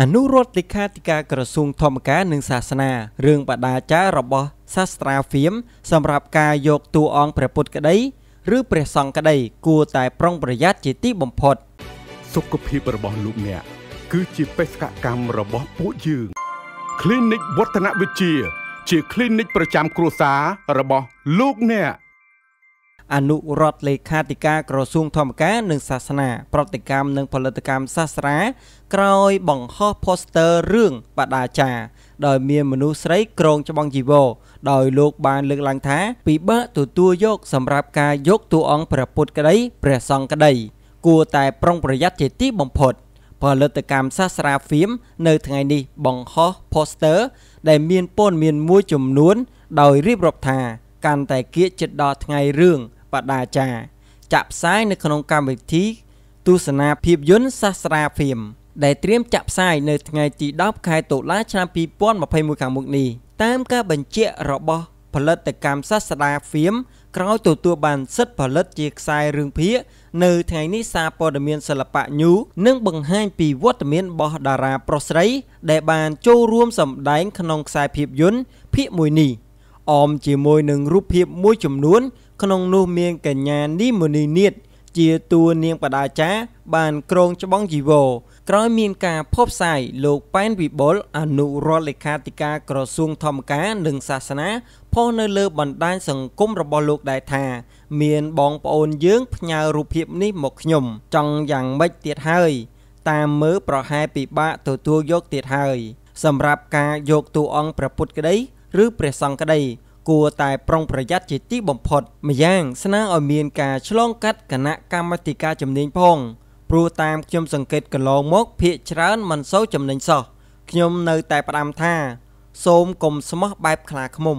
អនុរដ្ឋលេខាធិការក្រសួងធម្មការនិងសាសនារឿងបដាចាររបស់ សាស្ត្រាហ្វៀមសម្រាប់ការយកតួអង្គព្រះពុទ្ធក្តីឬព្រះសង្ឃក្តីគួរតែប្រុងប្រយ័ត្នជាទីបំផុត សុខភាពរបស់លោកអ្នកគឺជាបេសកកម្មរបស់ពួកយើង Clinic វឌ្ឍនវិទ្យាជា Clinic ប្រចាំគ្រួសាររបស់លោកអ្នកអនុរដ្ឋលេខាធិការក្រសួងធម្មការនិងសាសនា ប្រតិកម្មនិងផលិតកម្មសាស្ត្រាក្រោយបង្ហោះ poster រឿងបដាចារដោយមានមនុស្សស្រីក្រងច្បងជីវរដោយលោកបានលើកឡើងថាពិបាកទទួលយកសម្រាប់ការយកតួអង្គព្រះពុទ្ធក្តីព្រះសង្ឃក្តីគួរតែប្រុងប្រយ័ត្នជាទីបំផុត ផលិតកម្មសាស្ត្រាហ្វៀមនៅថ្ងៃនេះបង្ហោះ poster ដែលមានព័ត៌មានមួយចំនួន ដោយរៀបរាប់ថាកាន់តែគៀកចិត្តដល់ថ្ងៃរឿងបដាចារ្យចាក់ផ្សាយនៅក្នុងកម្មវិធីទស្សនាភាពយន្តសាស្ត្រាហ្វៀមដែលត្រៀមចាក់ផ្សាយនៅថ្ងៃទី10ខែតុលាឆ្នាំ2021ខាងមុខនេះតាមការបញ្ជាក់របស់ផលិតកម្មសាស្ត្រាហ្វៀមក្រោយទទួលបានសិទ្ធិផលិតជាខ្សែរឿងភាគនៅថ្ងៃនេះសារព័ត៌មានសិល្បៈញូនឹងបង្ហាញពីវត្តមានរបស់តារាប្រុសស្រី ដែលបានចូលរួមសម្ដែងក្នុងខ្សែភាពយន្តភាគមួយនេះអមជាមួយនឹងរូបភាពមួយចំនួន ក្នុងនោះមានកញ្ញានីមនីនាតជាតួនាងបដាចាបានក្រងច្បងជីវរក្រោយមានការភពផ្សាយលោកប៉ែនវិបុលអនុរដ្ឋលេខាធិការក្រសួងធម្មការនិងសាសនាផុសនៅលើ បណ្ដាញសង្គមរបស់លោកដែរថាមានបងប្អូនយើងផ្ញើរូបភាពនេះមកខ្ញុំចង់យ៉ាងម៉េចទៀតហើយតាមមើលប្រហែលពិបាកទទួលយកទៀតហើយ សម្រាប់ការយកតួអង្គព្រះពុទ្ធក្តីឬព្រះសង្ឃក្តីគួរតែប្រុងប្រយ័ត្នជាទីបំផុតម្យ៉ាងស្នើឲ្យមានការឆ្លងកាត់គណៈកម្មាធិការជំនាញផងព្រោះតាមខ្ញុំសង្កេតកន្លងមក ភាកច្រើនមិនសូវចំណេញសោះខ្ញុំនៅតែផ្ដាំថាសូមកុំស្មោះបែបខ្លាឃ្មុំ